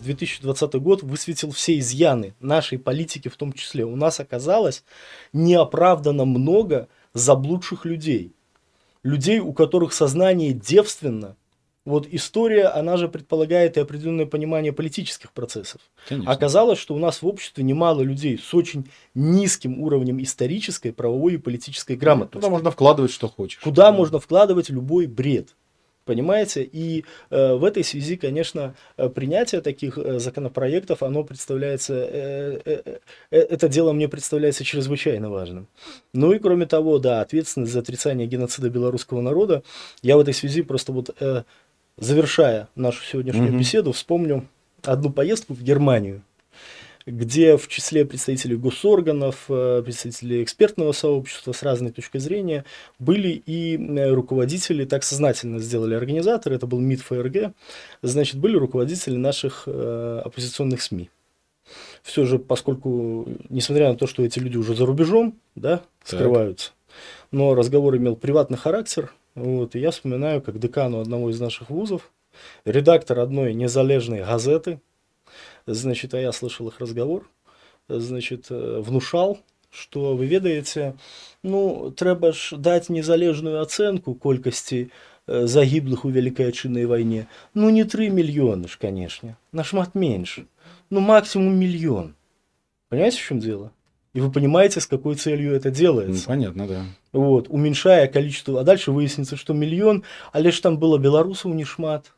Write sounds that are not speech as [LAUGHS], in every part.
2020 год высветил все изъяны нашей политики в том числе. У нас оказалось неоправданно много заблудших людей. Людей, у которых сознание девственно. Вот история, она же предполагает и определенное понимание политических процессов. Конечно. Оказалось, что у нас в обществе немало людей с очень низким уровнем исторической, правовой и политической грамотности. Куда можно вкладывать, что хочешь. Куда да. можно вкладывать любой бред. Понимаете? И э, в этой связи, конечно, принятие таких законопроектов, оно представляется, э, э, э, это дело мне представляется чрезвычайно важным. Ну и кроме того, да, ответственность за отрицание геноцида белорусского народа, я в этой связи просто вот, э, завершая нашу сегодняшнюю mm-hmm. беседу, вспомню одну поездку в Германию где в числе представителей госорганов, э, представителей экспертного сообщества с разной точки зрения были и э, руководители, так сознательно сделали организаторы, это был МИД ФРГ, значит, были руководители наших э, оппозиционных СМИ все же, поскольку, несмотря на то, что эти люди уже за рубежом, да, скрываются, так. но разговор имел приватный характер, вот, и я вспоминаю, как декану одного из наших вузов, редактор одной незалежной газеты, Значит, а я слышал их разговор, значит, э, внушал, что вы ведаеце ну трэба ж даць незалежную ацэнку колькасці э, загіблых у великой адчыннай вайне ну не тры мільёны ж канешне нашмат меньше ну максимум миллион, понимаете в чем дело и вы понимаете с какой целью это делается ну, понятно да вот уменьшая количество а дальше выяснится что миллион, а лишь там было белорусов не шмат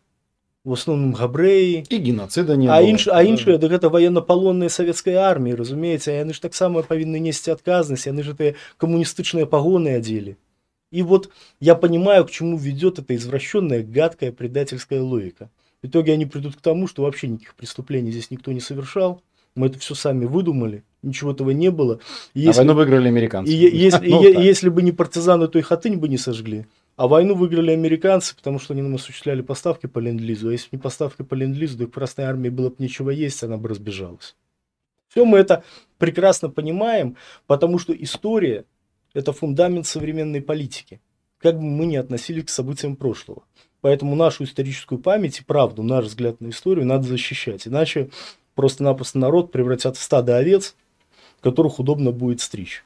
в основном габрэі і геноцида не а інш а іншыя да гэта ваеннапалонныя савецкай арміі разумееце яны ж таксама павінны несці адказнасць яны же ты камуністычныя пагоны адзелі и вот я понимаю к чему ведет эта извращенная гадкая предательская логика в итоге они придут к тому что вообще никаких преступлений здесь никто не совершал мы это все сами выдумали ничего этого не было если, а войну выиграли американцы и, если, [LAUGHS] ну, и, если бы не партизаны то и хатынь бы не сожгли а войну выиграли американцы, потому что они нам осуществляли поставки по ленд-лизу. А если бы не поставки по ленд-лизу, то Красной армии было бы нечего есть, она бы разбежалась. Все мы это прекрасно понимаем, потому что история – это фундамент современной политики, как бы мы ни относились к событиям прошлого. Поэтому нашу историческую память и правду, наш взгляд на историю надо защищать. Иначе просто-напросто народ превратят в стадо овец, которых удобно будет стричь.